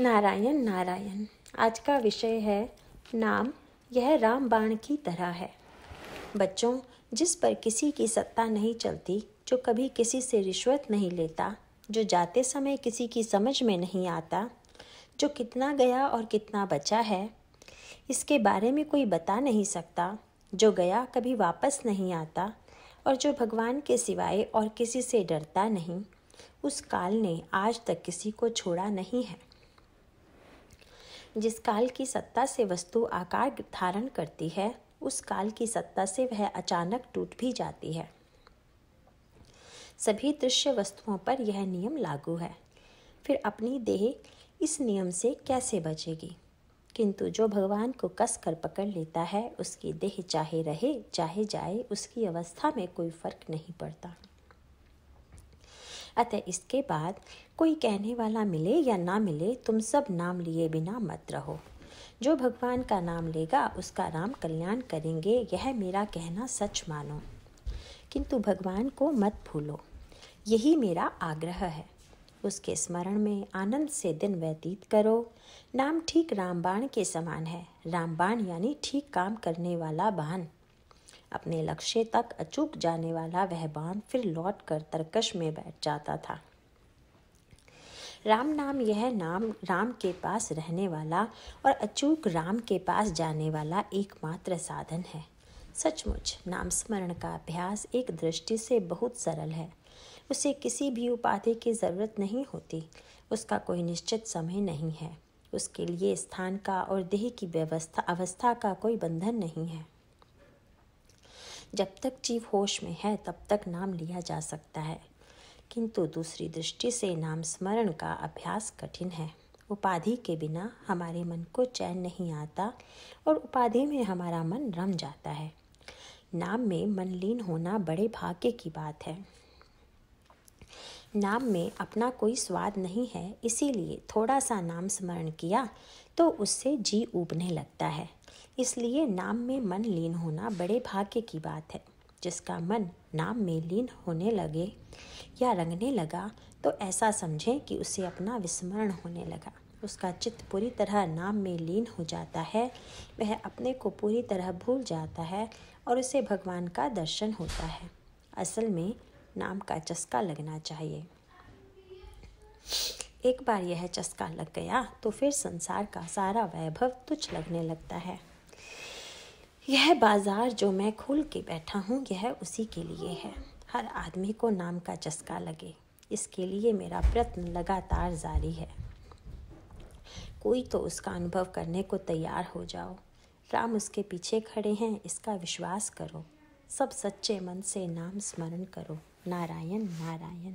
नारायण नारायण आज का विषय है नाम यह राम बाण की तरह है बच्चों जिस पर किसी की सत्ता नहीं चलती जो कभी किसी से रिश्वत नहीं लेता जो जाते समय किसी की समझ में नहीं आता जो कितना गया और कितना बचा है इसके बारे में कोई बता नहीं सकता जो गया कभी वापस नहीं आता और जो भगवान के सिवाय और किसी से डरता नहीं उस काल ने आज तक किसी को छोड़ा नहीं है जिस काल की सत्ता से वस्तु आकार धारण करती है उस काल की सत्ता से वह अचानक टूट भी जाती है सभी दृश्य वस्तुओं पर यह नियम लागू है फिर अपनी देह इस नियम से कैसे बचेगी किंतु जो भगवान को कस कर पकड़ लेता है उसकी देह चाहे रहे चाहे जाए उसकी अवस्था में कोई फर्क नहीं पड़ता अतः इसके बाद कोई कहने वाला मिले या ना मिले तुम सब नाम लिए बिना मत रहो जो भगवान का नाम लेगा उसका राम कल्याण करेंगे यह मेरा कहना सच मानो किंतु भगवान को मत भूलो यही मेरा आग्रह है उसके स्मरण में आनंद से दिन व्यतीत करो नाम ठीक रामबाण के समान है रामबाण यानी ठीक काम करने वाला बाण अपने लक्ष्य तक अचूक जाने वाला वह बाण फिर लौट कर तर्कश में बैठ जाता था राम नाम यह नाम राम के पास रहने वाला और अचूक राम के पास जाने वाला एकमात्र साधन है सचमुच नाम स्मरण का अभ्यास एक दृष्टि से बहुत सरल है उसे किसी भी उपाधि की ज़रूरत नहीं होती उसका कोई निश्चित समय नहीं है उसके लिए स्थान का और देह की व्यवस्था अवस्था का कोई बंधन नहीं है जब तक जीव होश में है तब तक नाम लिया जा सकता है किंतु दूसरी दृष्टि से नाम स्मरण का अभ्यास कठिन है उपाधि के बिना हमारे मन को चैन नहीं आता और उपाधि में हमारा मन रम जाता है नाम में मन लीन होना बड़े भाग्य की बात है नाम में अपना कोई स्वाद नहीं है इसीलिए थोड़ा सा नाम स्मरण किया तो उससे जी उबने लगता है इसलिए नाम में मन लीन होना बड़े भाग्य की बात है जिसका मन नाम में लीन होने लगे या रंगने लगा तो ऐसा समझें कि उसे अपना विस्मरण होने लगा उसका चित्त पूरी तरह नाम में लीन हो जाता है वह अपने को पूरी तरह भूल जाता है और उसे भगवान का दर्शन होता है असल में नाम का चस्का लगना चाहिए एक बार यह चस्का लग गया तो फिर संसार का सारा वैभव तुच्छ लगने लगता है यह बाजार जो मैं खोल के बैठा हूँ यह उसी के लिए है हर आदमी को नाम का चस्का लगे इसके लिए मेरा प्रयत्न लगातार जारी है कोई तो उसका अनुभव करने को तैयार हो जाओ राम उसके पीछे खड़े हैं इसका विश्वास करो सब सच्चे मन से नाम स्मरण करो नारायण नारायण